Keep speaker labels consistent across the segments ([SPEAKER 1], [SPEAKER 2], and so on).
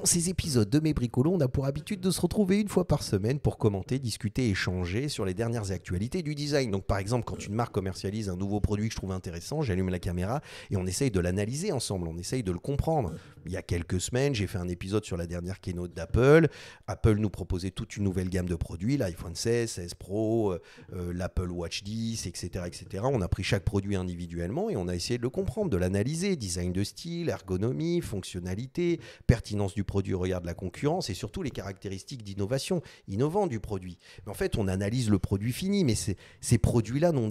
[SPEAKER 1] dans ces épisodes de Mes Bricolos, on a pour habitude de se retrouver une fois par semaine pour commenter, discuter, échanger sur les dernières actualités du design. Donc, par exemple, quand une marque commercialise un nouveau produit que je trouve intéressant, j'allume la caméra et on essaye de l'analyser ensemble, on essaye de le comprendre. Il y a quelques semaines, j'ai fait un épisode sur la dernière keynote d'Apple. Apple nous proposait toute une nouvelle gamme de produits, l'iPhone 16, 16 Pro, euh, euh, l'Apple Watch 10, etc., etc. On a pris chaque produit individuellement et on a essayé de le comprendre, de l'analyser, design de style, ergonomie, fonctionnalité, pertinence du produit au regard la concurrence et surtout les caractéristiques d'innovation, innovant du produit. Mais en fait, on analyse le produit fini, mais ces produits-là n'ont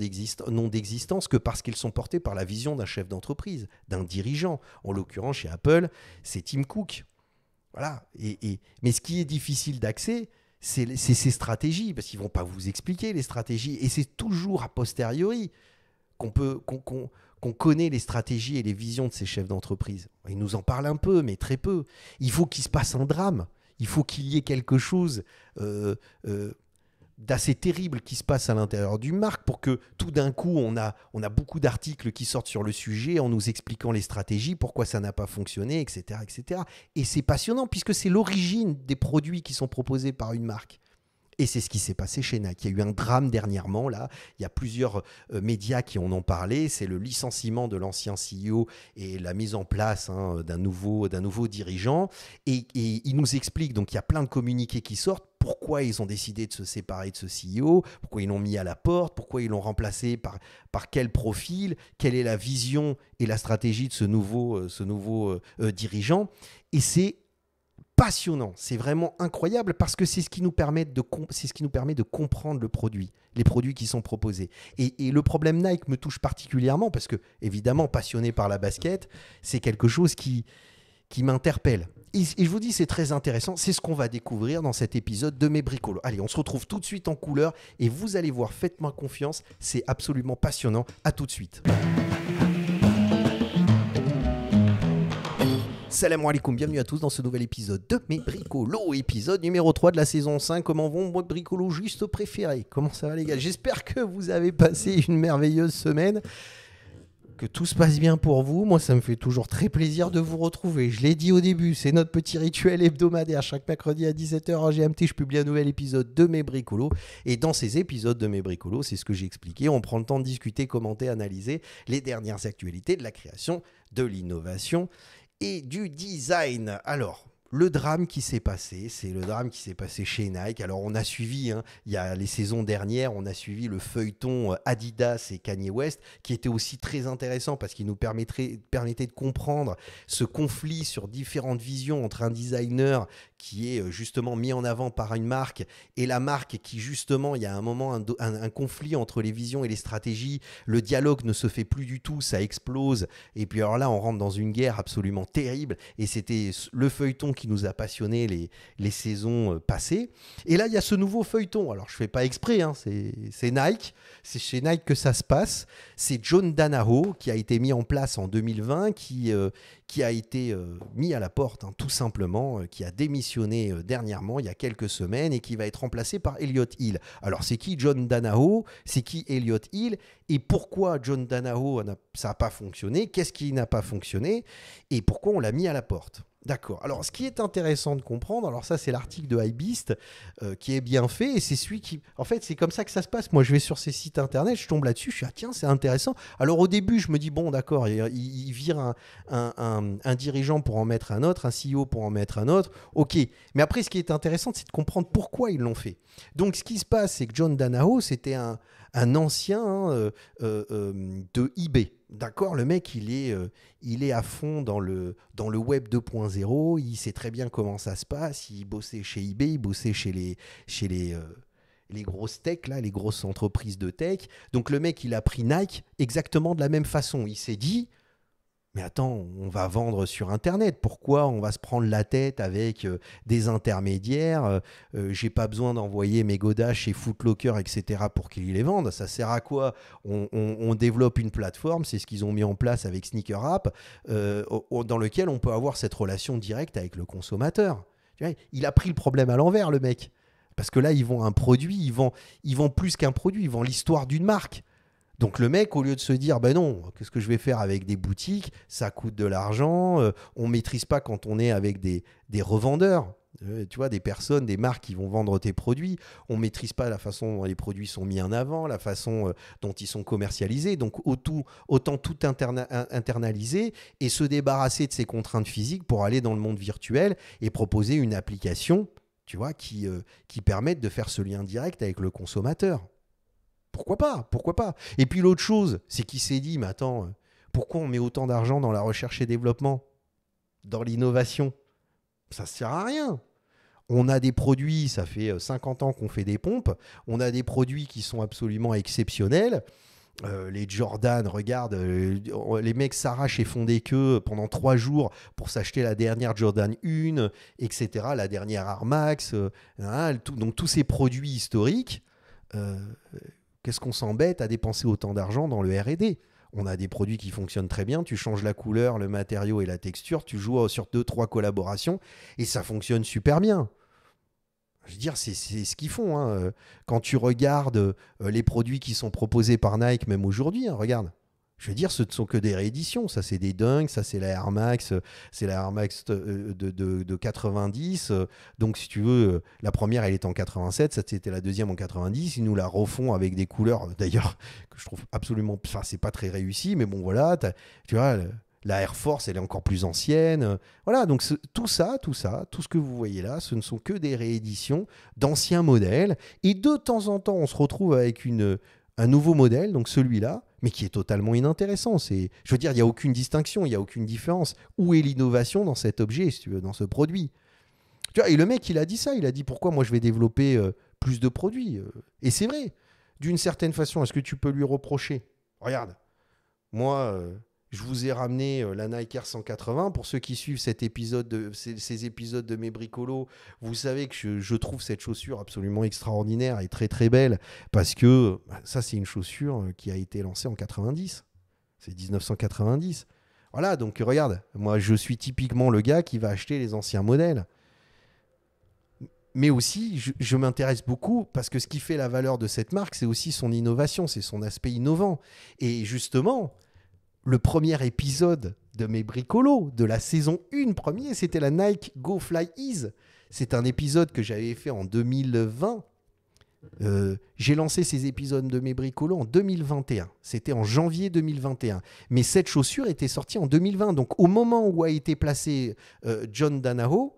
[SPEAKER 1] d'existence que parce qu'ils sont portés par la vision d'un chef d'entreprise, d'un dirigeant. En l'occurrence, chez Apple, c'est Tim Cook. Voilà. Et, mais ce qui est difficile d'accès, c'est ces stratégies, parce qu'ils ne vont pas vous expliquer les stratégies. Et c'est toujours a posteriori qu'on peut qu'on connaît les stratégies et les visions de ces chefs d'entreprise. Ils nous en parlent un peu, mais très peu. Il faut qu'il se passe un drame. Il faut qu'il y ait quelque chose euh, euh, d'assez terrible qui se passe à l'intérieur du marque pour que tout d'un coup, on a, on a beaucoup d'articles qui sortent sur le sujet en nous expliquant les stratégies, pourquoi ça n'a pas fonctionné, etc. etc. Et c'est passionnant puisque c'est l'origine des produits qui sont proposés par une marque. Et c'est ce qui s'est passé chez NAC. Il y a eu un drame dernièrement, là. Il y a plusieurs euh, médias qui en ont parlé. C'est le licenciement de l'ancien CEO et la mise en place hein, d'un nouveau, nouveau dirigeant. Et, il nous explique, donc il y a plein de communiqués qui sortent pourquoi ils ont décidé de se séparer de ce CEO, pourquoi ils l'ont mis à la porte, pourquoi ils l'ont remplacé par, par quel profil, quelle est la vision et la stratégie de ce nouveau, euh, ce nouveau euh, dirigeant. Et c'est passionnant, c'est vraiment incroyable parce que c'est ce qui nous permet de c'est ce qui nous permet de comprendre le produit, les produits qui sont proposés. Et, le problème Nike me touche particulièrement parce que évidemment passionné par la basket, c'est quelque chose qui qui m'interpelle. Et, je vous dis c'est très intéressant, c'est ce qu'on va découvrir dans cet épisode de mes bricolos. Allez, on se retrouve tout de suite en couleur et vous allez voir, faites-moi confiance, c'est absolument passionnant. À tout de suite. Salam alaikum, bienvenue à tous dans ce nouvel épisode de mes bricolos, épisode numéro 3 de la saison 5. Comment vont vos bricolos juste préférés Comment ça va les gars J'espère que vous avez passé une merveilleuse semaine. Que tout se passe bien pour vous. Moi, ça me fait toujours très plaisir de vous retrouver. Je l'ai dit au début, c'est notre petit rituel hebdomadaire. Chaque mercredi à 17h en GMT, je publie un nouvel épisode de mes bricolos. Et dans ces épisodes de mes bricolos, c'est ce que j'ai expliqué. On prend le temps de discuter, commenter, analyser les dernières actualités de la création, de l'innovation et du design. Alors, le drame qui s'est passé, c'est le drame qui s'est passé chez Nike. Alors on a suivi, hein, il y a les saisons dernières, on a suivi le feuilleton euh, Adidas et Kanye West, qui était aussi très intéressant parce qu'il nous permettrait, permettait de comprendre ce conflit sur différentes visions entre un designer qui est euh, justement mis en avant par une marque et la marque qui justement, il y a un moment un conflit entre les visions et les stratégies, le dialogue ne se fait plus du tout, ça explose. Et puis alors là, on rentre dans une guerre absolument terrible et c'était le feuilleton qui nous a passionné les, saisons euh, passées. Et là, il y a ce nouveau feuilleton. Alors, je ne fais pas exprès, hein, c'est Nike. C'est chez Nike que ça se passe. C'est John Danao qui a été mis en place en 2020, qui, euh, qui a été euh, mis à la porte, hein, tout simplement, qui a démissionné dernièrement, il y a quelques semaines, et qui va être remplacé par Elliot Hill. Alors, c'est qui John Danao C'est qui Elliot Hill Et pourquoi John Danao, ça n'a pas fonctionné Qu'est-ce qui n'a pas fonctionné Et pourquoi on l'a mis à la porte D'accord. Alors, ce qui est intéressant de comprendre, alors ça, c'est l'article de iBeast euh, qui est bien fait et c'est celui qui. En fait, c'est comme ça que ça se passe. Moi, je vais sur ces sites internet, je tombe là-dessus, je suis ah tiens, c'est intéressant. Alors, au début, je me dis bon, d'accord, il, vire un, dirigeant pour en mettre un autre, un CEO pour en mettre un autre. Ok. Mais après, ce qui est intéressant, c'est de comprendre pourquoi ils l'ont fait. Donc, ce qui se passe, c'est que John Danao, c'était un, ancien hein, euh, euh, de eBay d'accord, le mec, il est, euh, il est à fond dans le, dans le web 2.0, il sait très bien comment ça se passe, il bossait chez eBay, il bossait chez les, chez les, euh, grosses tech, les grosses entreprises de tech. Donc le mec, il a pris Nike exactement de la même façon. Il s'est dit, mais attends, on va vendre sur Internet. Pourquoi on va se prendre la tête avec euh, des intermédiaires euh, euh, J'ai pas besoin d'envoyer mes Godas chez Footlocker, etc. pour qu'ils les vendent. Ça sert à quoi on, développe une plateforme, c'est ce qu'ils ont mis en place avec Sneaker App, dans lequel on peut avoir cette relation directe avec le consommateur. Il a pris le problème à l'envers, le mec. Parce que là, ils vendent un produit, ils vendent, ils vendent plus qu'un produit, ils vendent l'histoire d'une marque. Donc le mec, au lieu de se dire, ben non, qu'est-ce que je vais faire avec des boutiques Ça coûte de l'argent, On euh, on maîtrise pas quand on est avec des, revendeurs. Euh, tu vois, des personnes, des marques qui vont vendre tes produits. On maîtrise pas la façon dont les produits sont mis en avant, la façon euh, dont ils sont commercialisés. Donc autant, autant tout internaliser et se débarrasser de ces contraintes physiques pour aller dans le monde virtuel et proposer une application, tu vois, qui, qui permette de faire ce lien direct avec le consommateur pourquoi pas Pourquoi pas Et puis l'autre chose, c'est qu'il s'est dit, mais attends, euh, pourquoi on met autant d'argent dans la recherche et développement Dans l'innovation Ça ne sert à rien. On a des produits, ça fait 50 euh, ans qu'on fait des pompes, on a des produits qui sont absolument exceptionnels. Euh, les Jordan, regarde, les mecs s'arrachent et font des queues pendant trois jours pour s'acheter la dernière Jordan 1, etc., la dernière Armax. Max, hein, donc tous ces produits historiques. Qu'est-ce qu'on s'embête à dépenser autant d'argent dans le RD on a des produits qui fonctionnent très bien, tu changes la couleur, le matériau et la texture, tu joues sur deux, trois collaborations et ça fonctionne super bien. Je veux dire, c'est ce qu'ils font. Hein. Quand tu regardes euh, les produits qui sont proposés par Nike, même aujourd'hui, hein, regarde, je veux dire, ce ne sont que des rééditions. Ça, c'est des dunks, Ça, c'est la Air Max. Euh, c'est la Air Max euh, de, 90. Euh, donc, si tu veux, la première, elle est en 87. Ça, c'était la deuxième en 90. Ils nous la refont avec des couleurs, d'ailleurs, que je trouve absolument. Enfin, c'est pas très réussi, mais bon, voilà. Tu vois, la Air Force, elle est encore plus ancienne. Voilà. Donc, tout ça, tout ça, tout ce que vous voyez là, ce ne sont que des rééditions d'anciens modèles. Et de temps en temps, on se retrouve avec une, un nouveau modèle, donc celui-là mais qui est totalement inintéressant. C'est, je veux dire, il n'y a aucune distinction, il n'y a aucune différence. Où est l'innovation dans cet objet, tu dans ce produit tu vois, Et le mec, il a dit ça, il a dit pourquoi moi je vais développer euh, plus de produits. Euh et c'est vrai, d'une certaine façon, est-ce que tu peux lui reprocher Regarde, moi, euh, je vous ai ramené euh, la Nike 180. Pour ceux qui suivent cet épisode de, ces, épisodes de mes bricolos, vous savez que je, trouve cette chaussure absolument extraordinaire et très très belle parce que bah, ça, c'est une chaussure euh, qui a été lancée en 90. C'est 1990. Voilà, donc regarde, moi je suis typiquement le gars qui va acheter les anciens modèles. Mais aussi, je m'intéresse beaucoup parce que ce qui fait la valeur de cette marque, c'est aussi son innovation, c'est son aspect innovant. Et justement, le premier épisode de mes bricolos de la saison 1 premier, c'était la Nike Go Fly Ease. C'est un épisode que j'avais fait en 2020. Euh, j'ai lancé ces épisodes de mes bricolos en 2021. C'était en janvier 2021. Mais cette chaussure était sortie en 2020. Donc au moment où a été placé euh, John Danao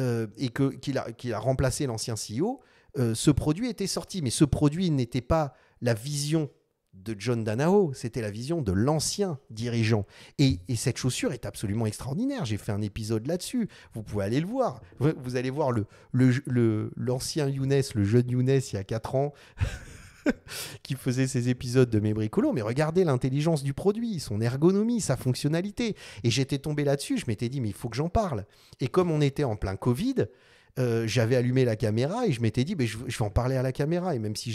[SPEAKER 1] euh, et qu'il a, a, remplacé l'ancien CEO, ce produit était sorti. Mais ce produit n'était pas la vision de John Danao, c'était la vision de l'ancien dirigeant. Et, cette chaussure est absolument extraordinaire. J'ai fait un épisode là-dessus. Vous pouvez aller le voir. Vous, allez voir l'ancien le, le, Younes, le jeune Younes, il y a 4 ans. qui faisait ses épisodes de mes bricolos, mais regardez l'intelligence du produit, son ergonomie, sa fonctionnalité. Et j'étais tombé là-dessus, je m'étais dit, mais il faut que j'en parle. Et comme on était en plein Covid, euh, j'avais allumé la caméra et je m'étais dit, mais je, vais en parler à la caméra. Et même si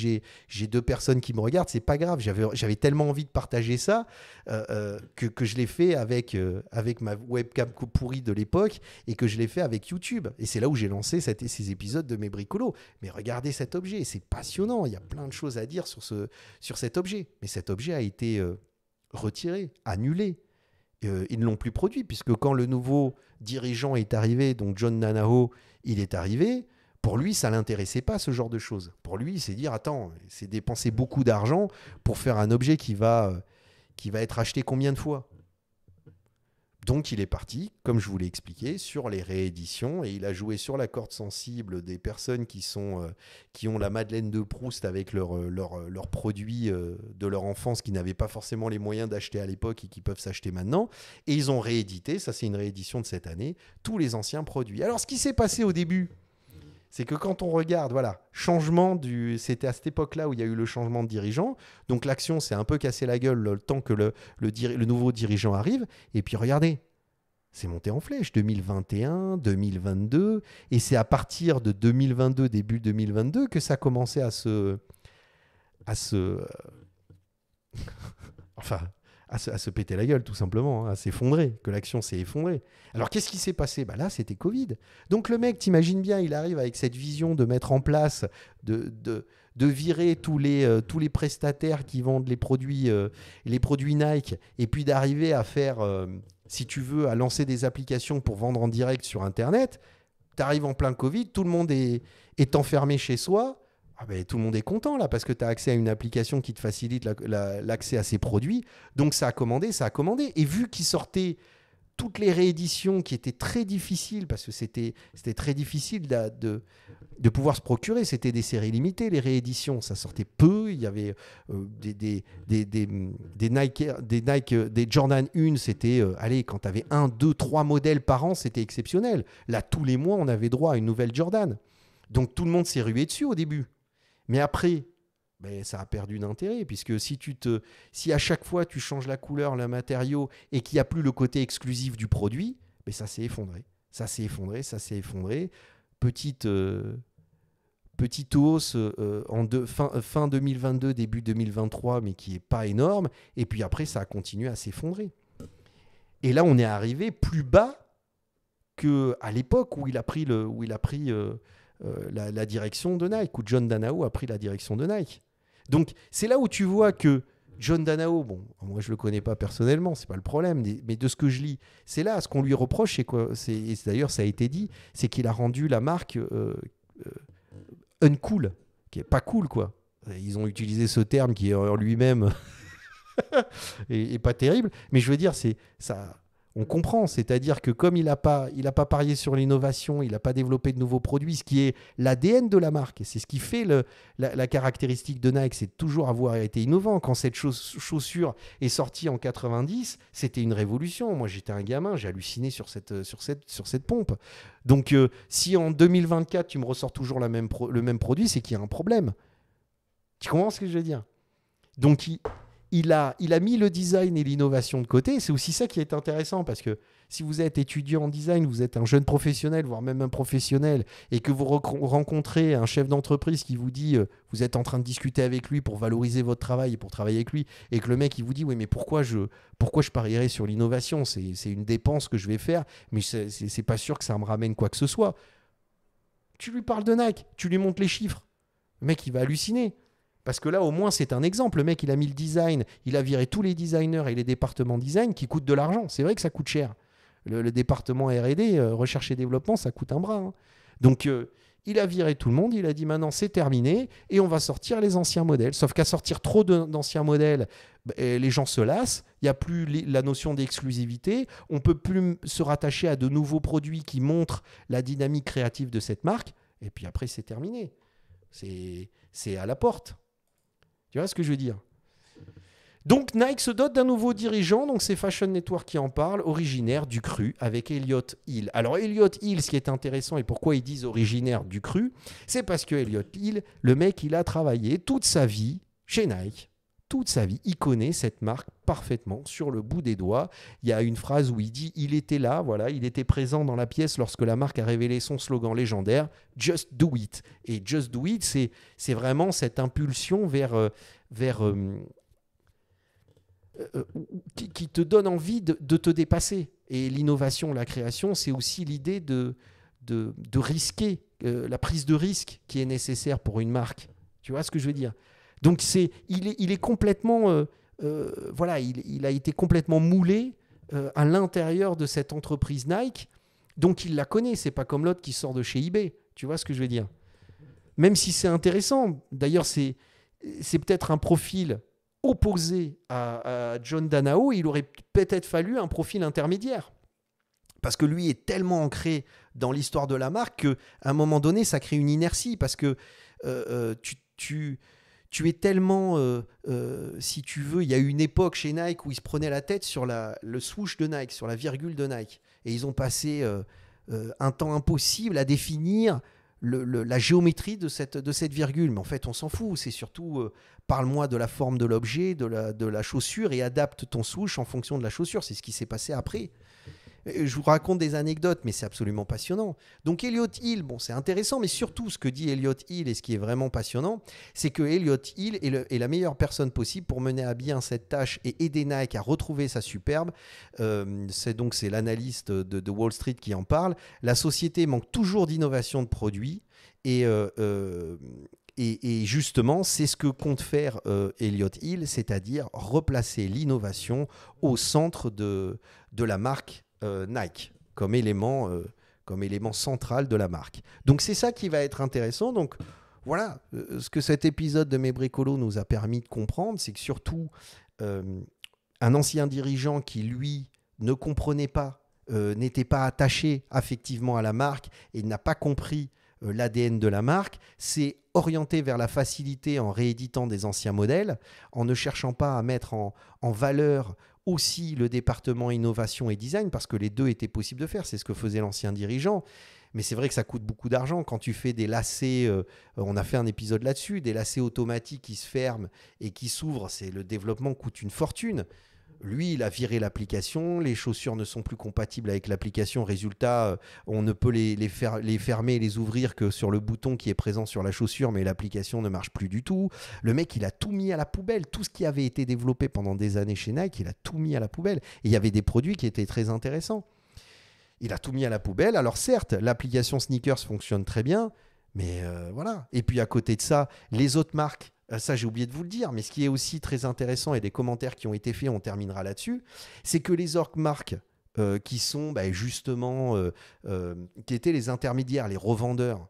[SPEAKER 1] j'ai deux personnes qui me regardent, c'est pas grave. J'avais tellement envie de partager ça euh, euh, que, je l'ai fait avec, avec ma webcam pourrie de l'époque et que je l'ai fait avec YouTube. Et c'est là où j'ai lancé ces épisodes de mes bricolos. Mais regardez cet objet, c'est passionnant. Il y a plein de choses à dire sur, ce, sur cet objet. Mais cet objet a été retiré, annulé. ils ne l'ont plus produit, puisque quand le nouveau dirigeant est arrivé, donc John Nanaho, il est arrivé, pour lui, ça l'intéressait pas ce genre de choses. Pour lui, c'est dire attends, c'est dépenser beaucoup d'argent pour faire un objet qui va euh, qui va être acheté combien de fois donc il est parti, comme je vous l'ai expliqué, sur les rééditions et il a joué sur la corde sensible des personnes qui, sont, euh, qui ont la Madeleine de Proust avec leurs leur, euh, euh, produits de leur enfance qui n'avaient pas forcément les moyens d'acheter à l'époque et qui peuvent s'acheter maintenant. Et ils ont réédité, ça c'est une réédition de cette année, tous les anciens produits. Alors ce qui s'est passé au début, c'est que quand on regarde, voilà, changement du. C'était à cette époque-là où il y a eu le changement de dirigeant. Donc l'action s'est un peu cassée la gueule le temps que le, le, nouveau dirigeant arrive. Et puis regardez, c'est monté en flèche 2021, 2022. Et c'est à partir de 2022, début 2022, que ça commençait à se. à se. Euh, enfin, à se, péter la gueule, tout simplement, hein, à s'effondrer, que l'action s'est effondrée. Alors qu'est-ce qui s'est passé bah, Là, c'était Covid. Donc le mec, t'imagines bien, il arrive avec cette vision de mettre en place, de, virer tous les, euh, tous les prestataires qui vendent les produits, euh, les produits Nike, et puis d'arriver à faire, euh, si tu veux, à lancer des applications pour vendre en direct sur Internet. T'arrives en plein Covid, tout le monde est, est enfermé chez soi ah ben, tout le monde est content là parce que tu as accès à une application qui te facilite l'accès à ces produits. Donc ça a commandé, ça a commandé. Et vu qu'ils sortaient toutes les rééditions qui étaient très difficiles, parce que c'était très difficile de, de, pouvoir se procurer, c'était des séries limitées, les rééditions, ça sortait peu, il y avait euh, des, des, des, des, Nike, des, Nike, des Jordan 1, c'était, euh, allez, quand tu avais un, deux, trois modèles par an, c'était exceptionnel. Là, tous les mois, on avait droit à une nouvelle Jordan. Donc tout le monde s'est rué dessus au début. Mais après, ben, ça a perdu d'intérêt, puisque si, tu te, si à chaque fois tu changes la couleur, le matériau, et qu'il n'y a plus le côté exclusif du produit, ben, ça s'est effondré. Ça s'est effondré, ça s'est effondré. Petite, euh, hausse euh, en fin, euh, fin 2022, début 2023, mais qui n'est pas énorme. Et puis après, ça a continué à s'effondrer. Et là, on est arrivé plus bas qu'à l'époque où il a pris, le, où il a pris euh, la, direction de Nike, ou John Danao a pris la direction de Nike. Donc c'est là où tu vois que John Danao, bon, moi je le connais pas personnellement, c'est pas le problème, mais de ce que je lis, c'est là, ce qu'on lui reproche, c'est quoi Et d'ailleurs, ça a été dit, c'est qu'il a rendu la marque euh, euh, un cool qui est pas cool, quoi. Ils ont utilisé ce terme qui est en lui-même et, et, pas terrible, mais je veux dire, c'est ça on comprend. C'est-à-dire que comme il n'a pas, pas parié sur l'innovation, il n'a pas développé de nouveaux produits, ce qui est l'ADN de la marque. c'est ce qui fait le, la, caractéristique de Nike, c'est toujours avoir été innovant. Quand cette chaussure est sortie en 90, c'était une révolution. Moi, j'étais un gamin, j'ai halluciné sur cette, sur cette, sur cette pompe. Donc, euh, si en 2024, tu me ressors toujours le même produit, c'est qu'il y a un problème. Tu comprends ce que je veux dire Donc, il il a, il a mis le design et l'innovation de côté. C'est aussi ça qui est intéressant parce que si vous êtes étudiant en design, vous êtes un jeune professionnel, voire même un professionnel, et que vous rencontrez un chef d'entreprise qui vous dit, euh, vous êtes en train de discuter avec lui pour valoriser votre travail et pour travailler avec lui, et que le mec il vous dit, oui mais pourquoi je, pourquoi je parierais sur l'innovation C'est une dépense que je vais faire, mais c'est pas sûr que ça me ramène quoi que ce soit. Tu lui parles de NAC, tu lui montres les chiffres. Le mec il va halluciner. Parce que là, au moins, c'est un exemple. Le mec, il a mis le design, il a viré tous les designers et les départements design qui coûtent de l'argent. C'est vrai que ça coûte cher. Le, département RD, euh, recherche et développement, ça coûte un bras. Hein. Donc, euh, il a viré tout le monde, il a dit maintenant c'est terminé et on va sortir les anciens modèles. Sauf qu'à sortir trop d'anciens modèles, bah, eh, les gens se lassent, il n'y a plus la notion d'exclusivité, on peut plus se rattacher à de nouveaux produits qui montrent la dynamique créative de cette marque, et puis après c'est terminé. C'est à la porte. Tu vois ce que je veux dire donc Nike se dote d'un nouveau dirigeant, donc c'est Fashion Network qui en parle, originaire du cru, avec Elliot Hill. Alors Elliot Hill, ce qui est intéressant et pourquoi ils disent originaire du cru, c'est parce que Elliot Hill, le mec, il a travaillé toute sa vie chez Nike, toute sa vie. Il connaît cette marque parfaitement sur le bout des doigts. Il y a une phrase où il dit il était là, voilà, il était présent dans la pièce lorsque la marque a révélé son slogan légendaire Just Do It. Et Just Do It, c'est, c'est vraiment cette impulsion vers, euh, vers euh, euh, qui, te donne envie de, te dépasser. Et l'innovation, la création, c'est aussi l'idée de, de, risquer, la prise de risque qui est nécessaire pour une marque. Tu vois ce que je veux dire donc c'est, il, est, il est complètement, euh, euh, voilà, il, a été complètement moulé euh, à l'intérieur de cette entreprise Nike. Donc il la connaît, c'est pas comme l'autre qui sort de chez eBay. Tu vois ce que je veux dire Même si c'est intéressant. D'ailleurs, c'est, c'est peut-être un profil opposé à, John Danao. Il aurait peut-être fallu un profil intermédiaire parce que lui est tellement ancré dans l'histoire de la marque qu'à un moment donné, ça crée une inertie parce que tu, tu, tu es tellement, euh, euh, si tu veux, il y a eu une époque chez Nike où ils se prenaient la tête sur le swoosh de Nike, sur la virgule de Nike. Et ils ont passé euh, un temps impossible à définir la géométrie de cette, de cette virgule. Mais en fait, on s'en fout. C'est surtout, parle-moi de la forme de l'objet, de la, de la chaussure, et adapte ton swoosh en fonction de la chaussure. C'est ce qui s'est passé après. Euh, je vous raconte des anecdotes, mais c'est absolument passionnant. Donc Elliot Hill, bon, c'est intéressant, mais surtout ce que dit Elliot Hill et ce qui est vraiment passionnant, c'est que Elliot Hill est, la meilleure personne possible pour mener à bien cette tâche et aider Nike à retrouver sa superbe. Euh, c'est donc c'est l'analyste de, Wall Street qui en parle. La société manque toujours d'innovation de produits et euh, justement, c'est ce que compte faire elliott Elliot Hill, c'est-à-dire replacer l'innovation au centre de la marque euh, Nike comme élément, euh, comme élément central de la marque. Donc c'est ça qui va être intéressant. Donc voilà, euh, ce que cet épisode de Mes Bricolos nous a permis de comprendre, c'est que surtout un ancien dirigeant qui, lui, ne comprenait pas, n'était pas attaché affectivement à la marque et n'a pas compris l'ADN de la marque, s'est orienté vers la facilité en rééditant des anciens modèles, en ne cherchant pas à mettre en valeur aussi le département innovation et design, parce que les deux étaient possibles de faire, c'est ce que faisait l'ancien dirigeant. Mais c'est vrai que ça coûte beaucoup d'argent quand tu fais des lacets, euh, on a fait un épisode là-dessus, des lacets automatiques qui se ferment et qui s'ouvrent, c'est le développement coûte une fortune lui, il a viré l'application, les chaussures ne sont plus compatibles avec l'application, résultat, euh, on ne peut les, fermer et les ouvrir que sur le bouton qui est présent sur la chaussure, mais l'application ne marche plus du tout. Le mec, il a tout mis à la poubelle, tout ce qui avait été développé pendant des années chez Nike, il a tout mis à la poubelle. il y avait des produits qui étaient très intéressants. Il a tout mis à la poubelle. Alors certes, l'application Sneakers fonctionne très bien, mais euh, voilà. Et puis à côté de ça, les autres marques euh, ça j'ai oublié de vous le dire, mais ce qui est aussi très intéressant et des commentaires qui ont été faits, on terminera là-dessus, c'est que les orques marques euh, qui sont bah, justement, euh, qui étaient les intermédiaires, les revendeurs,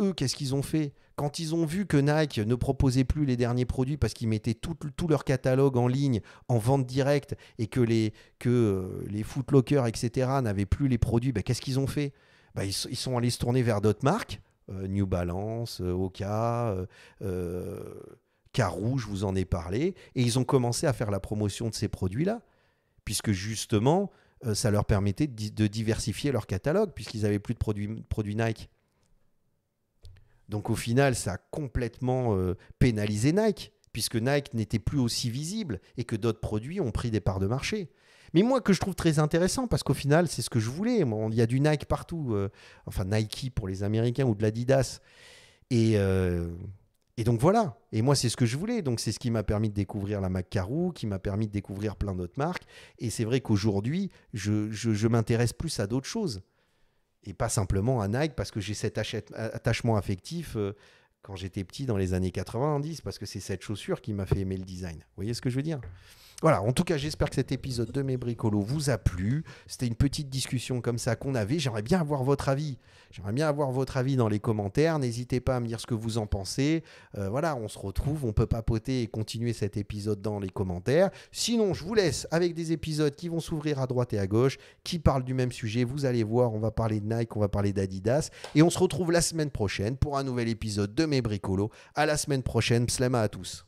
[SPEAKER 1] eux, qu'est-ce qu'ils ont fait Quand ils ont vu que Nike ne proposait plus les derniers produits parce qu'ils mettaient tout, leur catalogue en ligne, en vente directe, et que les, que, footlockers, etc., n'avaient plus les produits, bah, qu'est-ce qu'ils ont fait bah, ils sont allés se tourner vers d'autres marques euh, New Balance, euh, Oka, euh, je vous en ai parlé. Et ils ont commencé à faire la promotion de ces produits-là, puisque justement, ça leur permettait de, diversifier leur catalogue, puisqu'ils n'avaient plus de produits, Nike. Donc au final, ça a complètement pénalisé Nike, puisque Nike n'était plus aussi visible et que d'autres produits ont pris des parts de marché. Mais moi, que je trouve très intéressant, parce qu'au final, c'est ce que je voulais. Il y a du Nike partout, euh, enfin Nike pour les Américains ou de l'Adidas. Et, euh, et donc voilà. Et moi, c'est ce que je voulais. Donc c'est ce qui m'a permis de découvrir la Macarou, qui m'a permis de découvrir plein d'autres marques. Et c'est vrai qu'aujourd'hui, je, m'intéresse plus à d'autres choses. Et pas simplement à Nike, parce que j'ai cet attachement affectif. Euh, quand j'étais petit dans les années 90, parce que c'est cette chaussure qui m'a fait aimer le design. Vous voyez ce que je veux dire voilà, en tout cas, j'espère que cet épisode de Mes Bricolos vous a plu. C'était une petite discussion comme ça qu'on avait. J'aimerais bien avoir votre avis. J'aimerais bien avoir votre avis dans les commentaires. N'hésitez pas à me dire ce que vous en pensez. Euh, voilà, on se retrouve. On peut papoter et continuer cet épisode dans les commentaires. Sinon, je vous laisse avec des épisodes qui vont s'ouvrir à droite et à gauche, qui parlent du même sujet. Vous allez voir, on va parler de Nike, on va parler d'Adidas. Et on se retrouve la semaine prochaine pour un nouvel épisode de Mes Bricolos. À la semaine prochaine. Slema à tous.